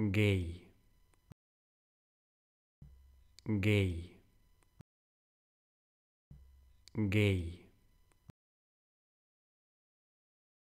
gay gay gay